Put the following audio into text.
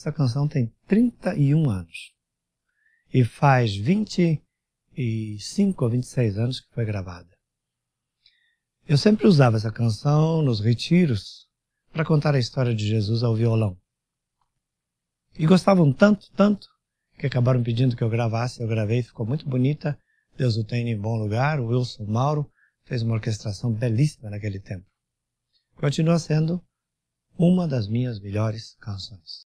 Essa canção tem 31 anos. E faz 25 ou 26 anos que foi gravada. Eu sempre usava essa canção nos retiros para contar a história de Jesus ao violão. E gostavam tanto, tanto, que acabaram pedindo que eu gravasse. Eu gravei, ficou muito bonita. Deus o tenha em bom lugar. O Wilson Mauro fez uma orquestração belíssima naquele tempo. Continua sendo uma das minhas melhores canções.